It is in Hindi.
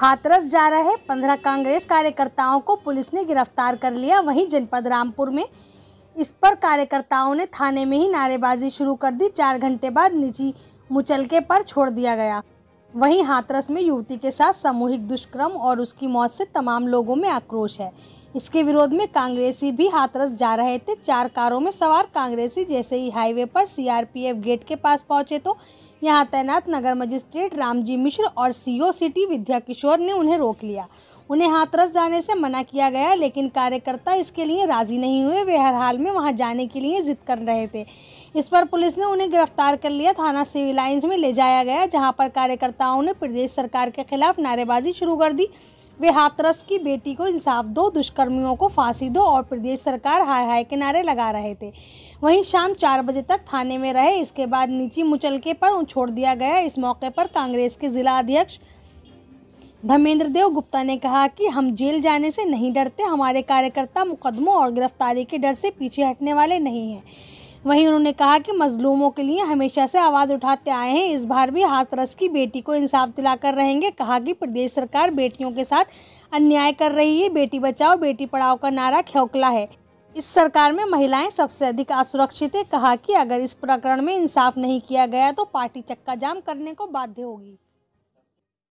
हाथरस जा रहे पंद्रह कांग्रेस कार्यकर्ताओं को पुलिस ने गिरफ्तार कर लिया वहीं जनपद रामपुर में इस पर कार्यकर्ताओं ने थाने में ही नारेबाजी शुरू कर दी चार घंटे बाद निजी मुचलके पर छोड़ दिया गया वहीं हाथरस में युवती के साथ सामूहिक दुष्कर्म और उसकी मौत से तमाम लोगों में आक्रोश है इसके विरोध में कांग्रेसी भी हाथरस जा रहे थे चार कारों में सवार कांग्रेसी जैसे ही हाईवे पर सीआरपीएफ गेट के पास पहुंचे तो यहां तैनात नगर मजिस्ट्रेट रामजी मिश्र और सीओ सिटी विद्या किशोर ने उन्हें रोक लिया उन्हें हाथरस जाने से मना किया गया लेकिन कार्यकर्ता इसके लिए राजी नहीं हुए वे हर हाल में वहां जाने के लिए जिद कर रहे थे इस पर पुलिस ने उन्हें गिरफ्तार कर लिया थाना सिविल लाइन्स में ले जाया गया जहां पर कार्यकर्ताओं ने प्रदेश सरकार के खिलाफ नारेबाजी शुरू कर दी वे हाथरस की बेटी को इंसाफ दो दुष्कर्मियों को फांसी दो और प्रदेश सरकार हाय हाय के नारे लगा रहे थे वहीं शाम चार बजे तक थाने में रहे इसके बाद निजी मुचलके पर छोड़ दिया गया इस मौके पर कांग्रेस के जिला अध्यक्ष धर्मेंद्र देव गुप्ता ने कहा कि हम जेल जाने से नहीं डरते हमारे कार्यकर्ता मुकदमों और गिरफ्तारी के डर से पीछे हटने वाले नहीं हैं वहीं उन्होंने कहा कि मजलूमों के लिए हमेशा से आवाज़ उठाते आए हैं इस बार भी हाथरस की बेटी को इंसाफ दिलाकर रहेंगे कहा कि प्रदेश सरकार बेटियों के साथ अन्याय कर रही है बेटी बचाओ बेटी पढ़ाओ का नारा खोखला है इस सरकार में महिलाएं सबसे अधिक असुरक्षित है कहा कि अगर इस प्रकरण में इंसाफ नहीं किया गया तो पार्टी चक्का जाम करने को बाध्य होगी